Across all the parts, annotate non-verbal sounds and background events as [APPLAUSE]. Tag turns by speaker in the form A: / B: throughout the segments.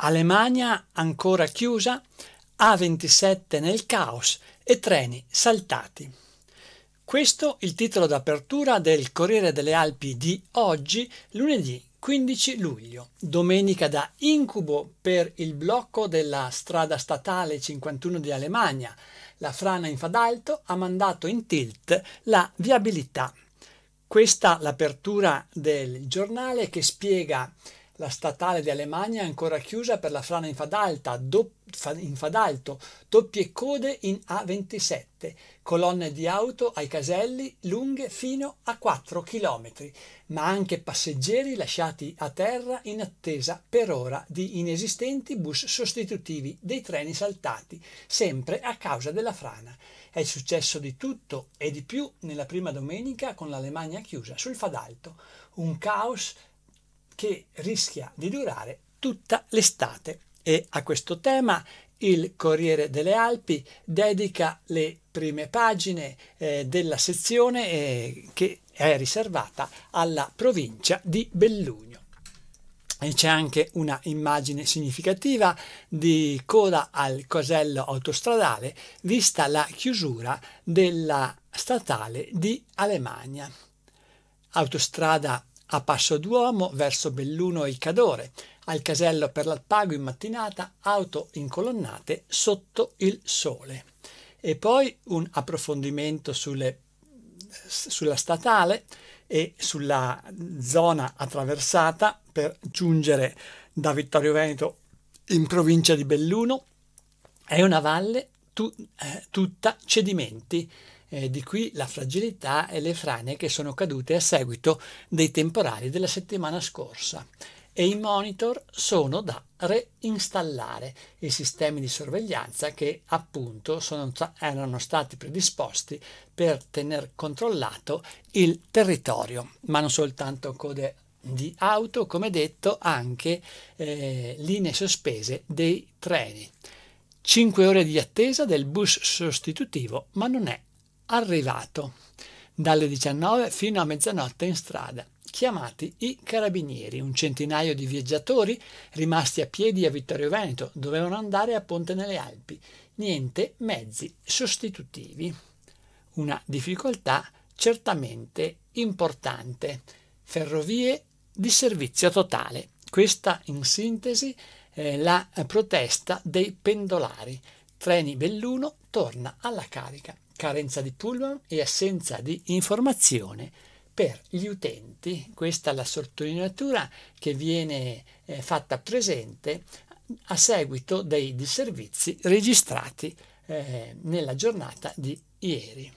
A: Alemania ancora chiusa, A27 nel caos e treni saltati. Questo il titolo d'apertura del Corriere delle Alpi di oggi, lunedì 15 luglio, domenica da incubo per il blocco della strada statale 51 di Alemania. La frana in Fadalto ha mandato in tilt la viabilità. Questa l'apertura del giornale che spiega la statale di Alemania è ancora chiusa per la frana in do, in Fadalto, doppie code in A27, colonne di auto ai caselli lunghe fino a 4 km, ma anche passeggeri lasciati a terra in attesa per ora di inesistenti bus sostitutivi dei treni saltati, sempre a causa della frana. È successo di tutto e di più nella prima domenica con l'Alemagna chiusa sul Fadalto. Un caos che rischia di durare tutta l'estate. E a questo tema il Corriere delle Alpi dedica le prime pagine eh, della sezione eh, che è riservata alla provincia di Bellugno. E c'è anche una immagine significativa di coda al cosello autostradale vista la chiusura della statale di Alemagna. Autostrada a Passo Duomo verso Belluno e Cadore, al casello per l'Alpago in mattinata, auto incolonnate sotto il sole. E poi un approfondimento sulle, sulla statale e sulla zona attraversata per giungere da Vittorio Veneto in provincia di Belluno. È una valle tu, eh, tutta cedimenti eh, di qui la fragilità e le frane che sono cadute a seguito dei temporali della settimana scorsa. E i monitor sono da reinstallare, i sistemi di sorveglianza che appunto sono, erano stati predisposti per tener controllato il territorio, ma non soltanto code di auto, come detto, anche eh, linee sospese dei treni. 5 ore di attesa del bus sostitutivo, ma non è Arrivato dalle 19 fino a mezzanotte in strada, chiamati i carabinieri. Un centinaio di viaggiatori rimasti a piedi a Vittorio Veneto dovevano andare a Ponte nelle Alpi. Niente mezzi sostitutivi. Una difficoltà certamente importante. Ferrovie di servizio totale. Questa in sintesi è la protesta dei pendolari. Treni Belluno torna alla carica, carenza di pullman e assenza di informazione per gli utenti. Questa è la sottolineatura che viene eh, fatta presente a seguito dei disservizi registrati eh, nella giornata di ieri.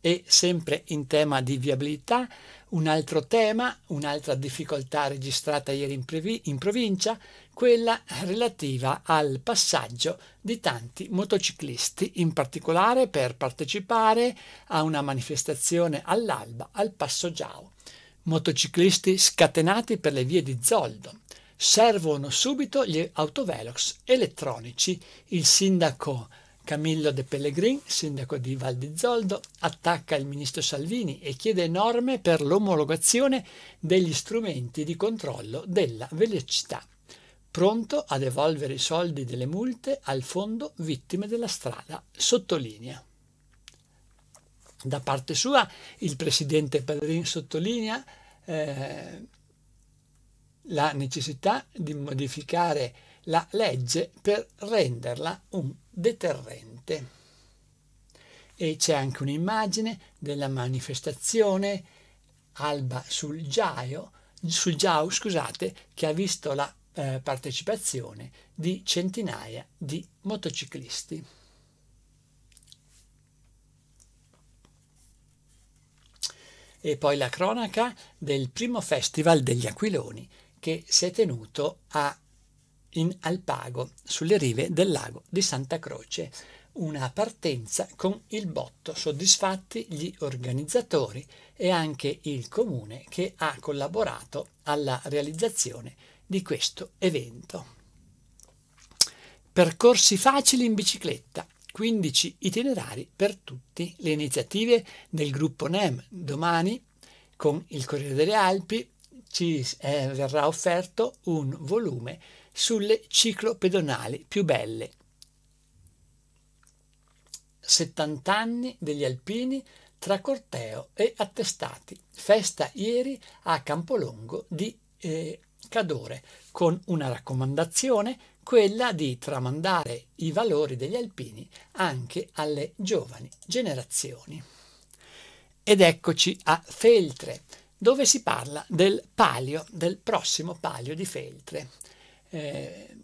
A: E sempre in tema di viabilità, un altro tema, un'altra difficoltà registrata ieri in, in provincia, quella relativa al passaggio di tanti motociclisti, in particolare per partecipare a una manifestazione all'alba al Passo Giao. Motociclisti scatenati per le vie di Zoldo. Servono subito gli autovelox elettronici. Il sindaco Camillo De Pellegrin, sindaco di Val di Zoldo, attacca il ministro Salvini e chiede norme per l'omologazione degli strumenti di controllo della velocità pronto ad devolvere i soldi delle multe al fondo vittime della strada, sottolinea. Da parte sua il presidente Padrin sottolinea eh, la necessità di modificare la legge per renderla un deterrente. E c'è anche un'immagine della manifestazione Alba sul Giaio, sul Giau, scusate, che ha visto la eh, partecipazione di centinaia di motociclisti. E poi la cronaca del primo festival degli aquiloni che si è tenuto a, in Alpago, sulle rive del lago di Santa Croce. Una partenza con il botto, soddisfatti gli organizzatori e anche il comune che ha collaborato alla realizzazione di questo evento. Percorsi facili in bicicletta, 15 itinerari per tutti, le iniziative del gruppo NEM domani con il Corriere delle Alpi ci eh, verrà offerto un volume sulle ciclopedonali più belle. 70 anni degli alpini tra corteo e attestati. Festa ieri a Campolongo di eh, Cadore, con una raccomandazione, quella di tramandare i valori degli alpini anche alle giovani generazioni. Ed eccoci a Feltre, dove si parla del palio, del prossimo palio di Feltre. Eh,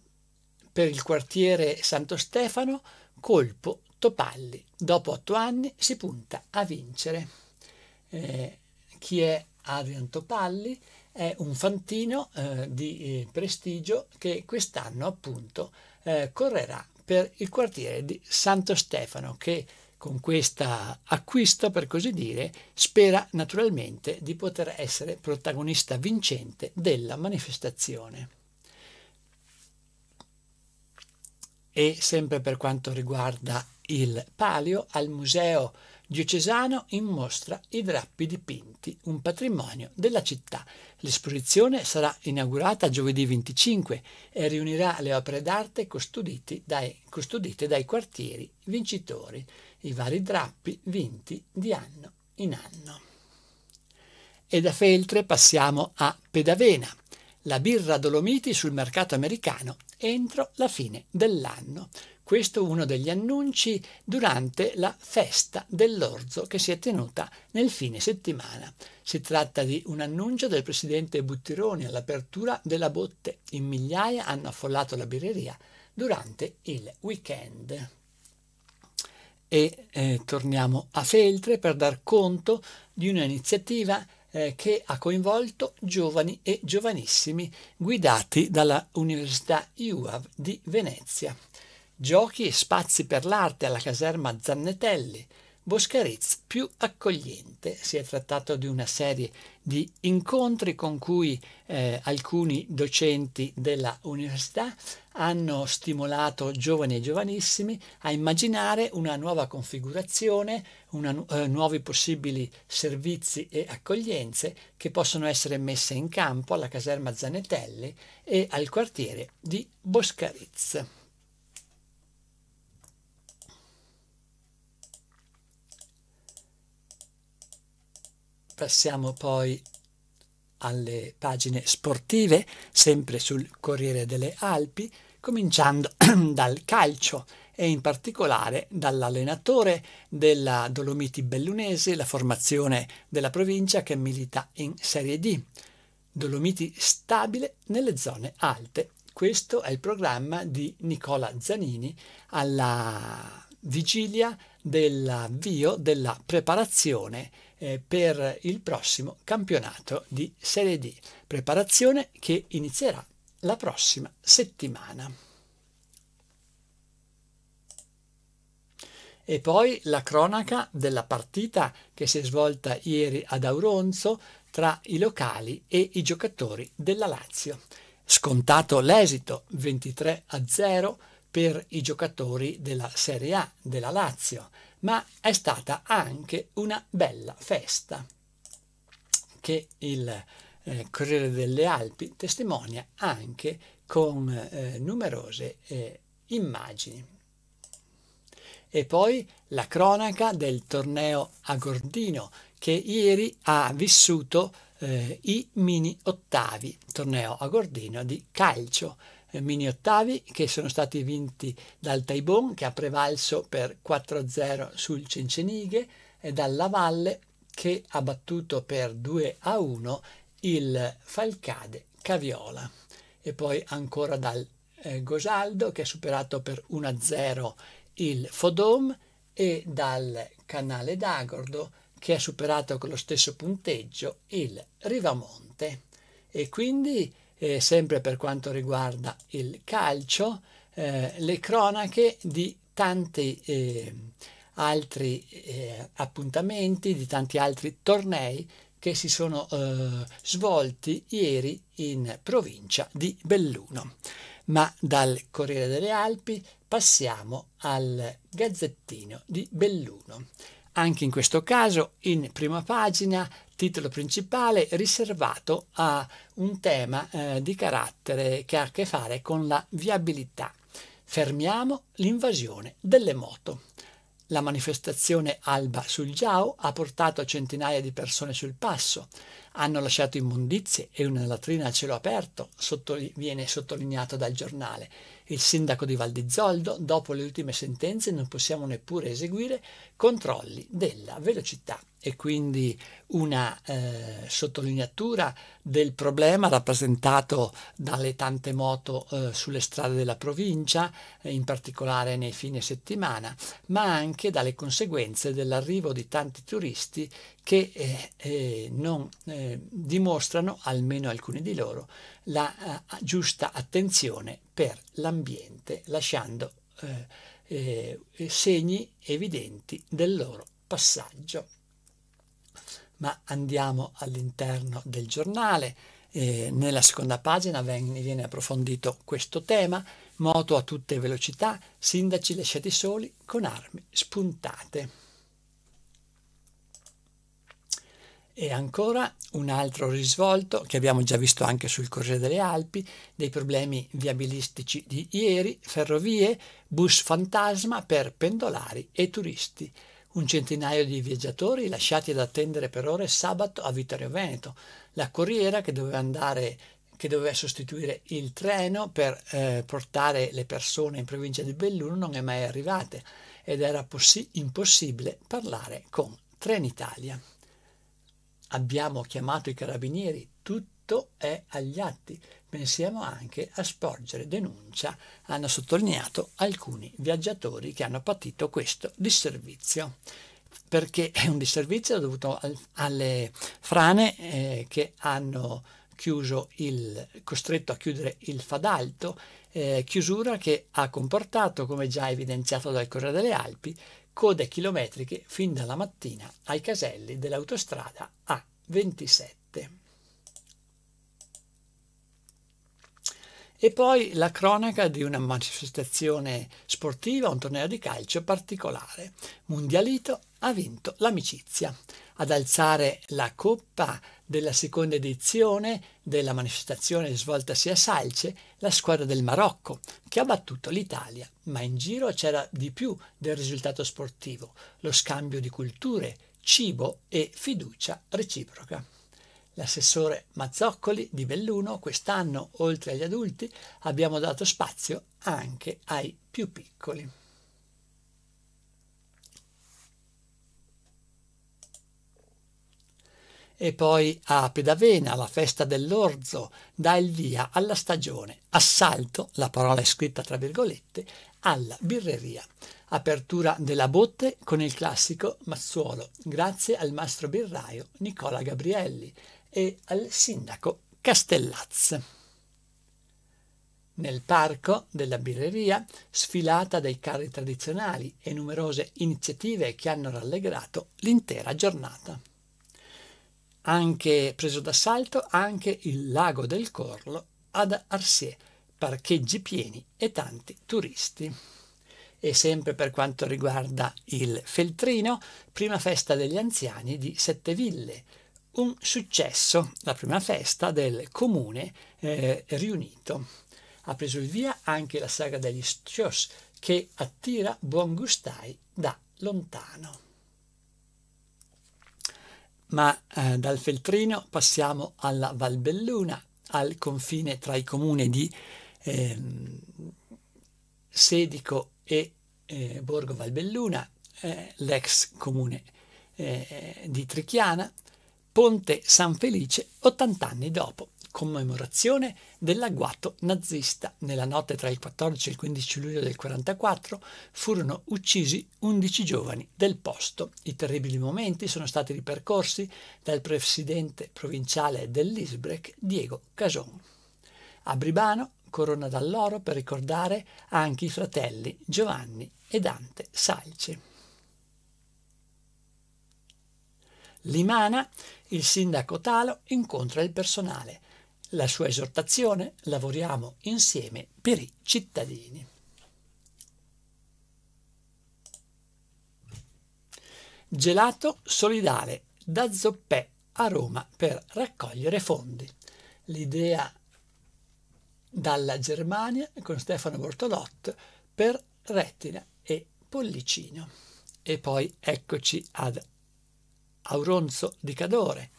A: per il quartiere Santo Stefano, colpo Topalli. Dopo otto anni si punta a vincere. Eh, chi è Adrian Topalli è un fantino eh, di eh, prestigio che quest'anno appunto eh, correrà per il quartiere di Santo Stefano che con questo acquisto, per così dire, spera naturalmente di poter essere protagonista vincente della manifestazione. E sempre per quanto riguarda il palio, al museo Diocesano in mostra i drappi dipinti, un patrimonio della città. L'esposizione sarà inaugurata giovedì 25 e riunirà le opere d'arte custodite dai, custodite dai quartieri vincitori, i vari drappi vinti di anno in anno. E da Feltre passiamo a Pedavena la birra Dolomiti sul mercato americano entro la fine dell'anno. Questo è uno degli annunci durante la festa dell'orzo che si è tenuta nel fine settimana. Si tratta di un annuncio del presidente Buttironi all'apertura della botte. In migliaia hanno affollato la birreria durante il weekend. E eh, torniamo a Feltre per dar conto di un'iniziativa eh, che ha coinvolto giovani e giovanissimi guidati dalla Università UAV di Venezia. Giochi e spazi per l'arte alla caserma Zannetelli, Boscaritz più accogliente, si è trattato di una serie di incontri con cui eh, alcuni docenti della università hanno stimolato giovani e giovanissimi a immaginare una nuova configurazione, una, eh, nuovi possibili servizi e accoglienze che possono essere messe in campo alla caserma Zanetelli e al quartiere di Boscaritz. Passiamo poi alle pagine sportive, sempre sul Corriere delle Alpi, cominciando [CLEARS THROAT] dal calcio e in particolare dall'allenatore della Dolomiti Bellunese, la formazione della provincia che milita in Serie D. Dolomiti stabile nelle zone alte. Questo è il programma di Nicola Zanini alla vigilia dell'avvio della preparazione eh, per il prossimo campionato di Serie D, preparazione che inizierà la prossima settimana. E poi la cronaca della partita che si è svolta ieri ad Auronzo tra i locali e i giocatori della Lazio. Scontato l'esito 23 a 0 per i giocatori della Serie A della Lazio ma è stata anche una bella festa che il eh, Corriere delle Alpi testimonia anche con eh, numerose eh, immagini. E poi la cronaca del torneo a Gordino che ieri ha vissuto eh, i mini ottavi, torneo a Gordino di calcio, mini ottavi che sono stati vinti dal Taibon che ha prevalso per 4-0 sul Cincenighe e dalla Valle che ha battuto per 2-1 il Falcade Caviola e poi ancora dal eh, Gosaldo che ha superato per 1-0 il Fodom e dal Canale d'Agordo che ha superato con lo stesso punteggio il Rivamonte e quindi eh, sempre per quanto riguarda il calcio, eh, le cronache di tanti eh, altri eh, appuntamenti, di tanti altri tornei che si sono eh, svolti ieri in provincia di Belluno. Ma dal Corriere delle Alpi passiamo al Gazzettino di Belluno. Anche in questo caso in prima pagina titolo principale riservato a un tema eh, di carattere che ha a che fare con la viabilità. Fermiamo l'invasione delle moto. La manifestazione Alba sul Giao ha portato centinaia di persone sul passo hanno lasciato immondizie e una latrina a cielo aperto, sotto, viene sottolineato dal giornale. Il sindaco di Val di Zoldo, dopo le ultime sentenze, non possiamo neppure eseguire controlli della velocità. E quindi una eh, sottolineatura del problema rappresentato dalle tante moto eh, sulle strade della provincia, eh, in particolare nei fine settimana, ma anche dalle conseguenze dell'arrivo di tanti turisti che eh, eh, non eh, dimostrano, almeno alcuni di loro, la eh, giusta attenzione per l'ambiente, lasciando eh, eh, segni evidenti del loro passaggio. Ma andiamo all'interno del giornale, nella seconda pagina viene approfondito questo tema, moto a tutte velocità, sindaci lasciati soli con armi spuntate. E ancora un altro risvolto che abbiamo già visto anche sul Corriere delle Alpi, dei problemi viabilistici di ieri, ferrovie, bus fantasma per pendolari e turisti. Un centinaio di viaggiatori lasciati ad attendere per ore sabato a Vittorio Veneto. La corriera che doveva andare che doveva sostituire il treno per eh, portare le persone in provincia di Belluno non è mai arrivata ed era impossibile parlare con Trenitalia. Abbiamo chiamato i carabinieri, tutto è agli atti. Pensiamo anche a sporgere denuncia, hanno sottolineato alcuni viaggiatori che hanno patito questo disservizio perché è un disservizio dovuto alle frane eh, che hanno chiuso il, costretto a chiudere il fadalto, eh, chiusura che ha comportato, come già evidenziato dal Corriere delle Alpi, code chilometriche fin dalla mattina ai caselli dell'autostrada A27. E poi la cronaca di una manifestazione sportiva, un torneo di calcio particolare. Mundialito ha vinto l'amicizia. Ad alzare la coppa della seconda edizione della manifestazione svoltasi a Salce, la squadra del Marocco, che ha battuto l'Italia, ma in giro c'era di più del risultato sportivo, lo scambio di culture, cibo e fiducia reciproca. L'assessore Mazzoccoli di Belluno quest'anno, oltre agli adulti, abbiamo dato spazio anche ai più piccoli. e poi a Pedavena, alla festa dell'orzo, dà il via alla stagione. Assalto, la parola è scritta tra virgolette, alla birreria. Apertura della botte con il classico Mazzuolo, grazie al mastro birraio Nicola Gabrielli e al sindaco Castellaz. Nel parco della birreria, sfilata dei carri tradizionali e numerose iniziative che hanno rallegrato l'intera giornata anche preso d'assalto anche il lago del Corlo ad Arsier, parcheggi pieni e tanti turisti. E sempre per quanto riguarda il Feltrino, prima festa degli anziani di Setteville, un successo, la prima festa del comune eh, riunito. Ha preso il via anche la saga degli Scios, che attira buon gustai da lontano ma eh, dal Feltrino passiamo alla Valbelluna, al confine tra i comuni di eh, Sedico e eh, Borgo Valbelluna, eh, l'ex comune eh, di Trichiana, Ponte San Felice 80 anni dopo commemorazione dell'agguato nazista. Nella notte tra il 14 e il 15 luglio del 1944 furono uccisi 11 giovani del posto. I terribili momenti sono stati ripercorsi dal presidente provinciale dell'Isbrek, Diego Cason. A Bribano, corona d'alloro per ricordare anche i fratelli Giovanni e Dante Salci. Limana, il sindaco Talo incontra il personale. La sua esortazione lavoriamo insieme per i cittadini. Gelato solidale da Zoppè a Roma per raccogliere fondi. L'idea dalla Germania con Stefano Bortolot per Retina e Pollicino. E poi eccoci ad Auronzo di Cadore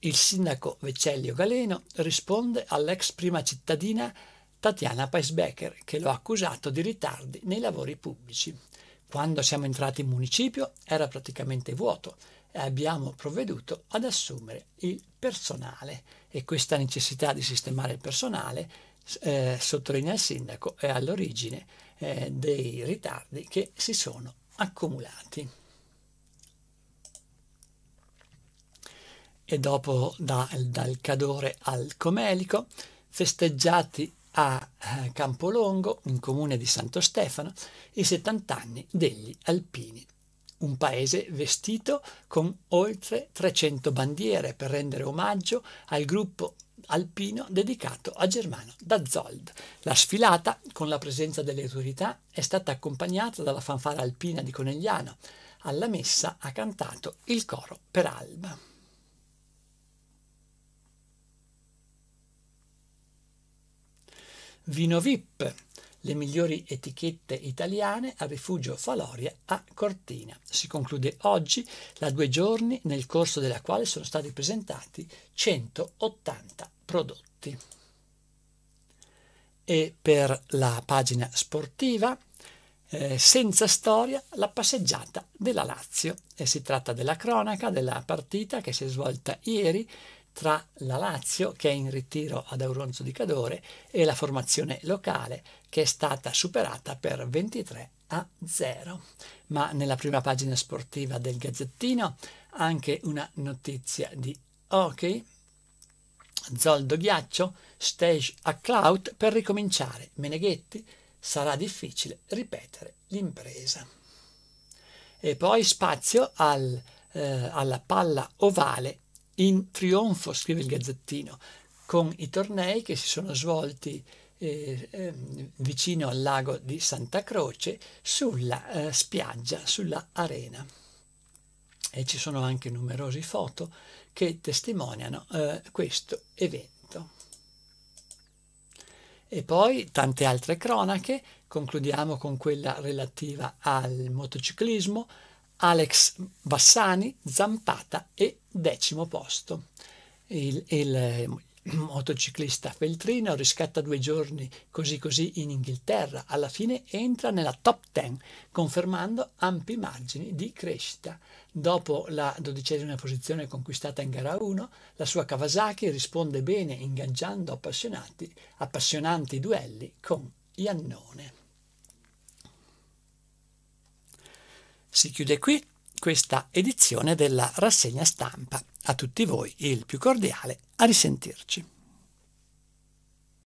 A: il sindaco Vecellio Galeno risponde all'ex prima cittadina Tatiana Paisbecker che lo ha accusato di ritardi nei lavori pubblici. Quando siamo entrati in municipio era praticamente vuoto e abbiamo provveduto ad assumere il personale e questa necessità di sistemare il personale, eh, sottolinea il sindaco, è all'origine eh, dei ritardi che si sono accumulati. e dopo da, dal Cadore al Comelico, festeggiati a eh, Campolongo, in comune di Santo Stefano, i 70 anni degli Alpini. Un paese vestito con oltre 300 bandiere per rendere omaggio al gruppo alpino dedicato a Germano d'Azold. La sfilata, con la presenza delle autorità, è stata accompagnata dalla fanfara alpina di Conegliano. Alla messa ha cantato il coro per Alba. Vino VIP, le migliori etichette italiane a Rifugio Faloria a Cortina. Si conclude oggi la due giorni nel corso della quale sono stati presentati 180 prodotti. E per la pagina sportiva, eh, senza storia, la passeggiata della Lazio. E si tratta della cronaca della partita che si è svolta ieri tra la Lazio, che è in ritiro ad Auronzo di Cadore, e la formazione locale, che è stata superata per 23 a 0. Ma nella prima pagina sportiva del Gazzettino anche una notizia di hockey. Zoldo Ghiaccio, stage a Clout per ricominciare. Meneghetti, sarà difficile ripetere l'impresa. E poi spazio al, eh, alla palla ovale in trionfo, scrive il Gazzettino, con i tornei che si sono svolti eh, eh, vicino al lago di Santa Croce sulla eh, spiaggia, sulla arena. E ci sono anche numerose foto che testimoniano eh, questo evento. E poi tante altre cronache, concludiamo con quella relativa al motociclismo, Alex Bassani, Zampata e decimo posto. Il, il eh, motociclista Feltrino riscatta due giorni così così in Inghilterra, alla fine entra nella top ten, confermando ampi margini di crescita. Dopo la dodicesima posizione conquistata in gara 1, la sua Kawasaki risponde bene ingaggiando appassionati, appassionanti duelli con Iannone. Si chiude qui questa edizione della rassegna stampa. A tutti voi il più cordiale a risentirci.